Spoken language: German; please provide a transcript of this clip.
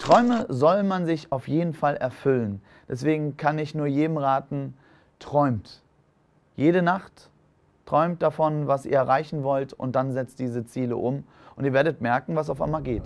Träume soll man sich auf jeden Fall erfüllen. Deswegen kann ich nur jedem raten, träumt. Jede Nacht träumt davon, was ihr erreichen wollt und dann setzt diese Ziele um und ihr werdet merken, was auf einmal geht.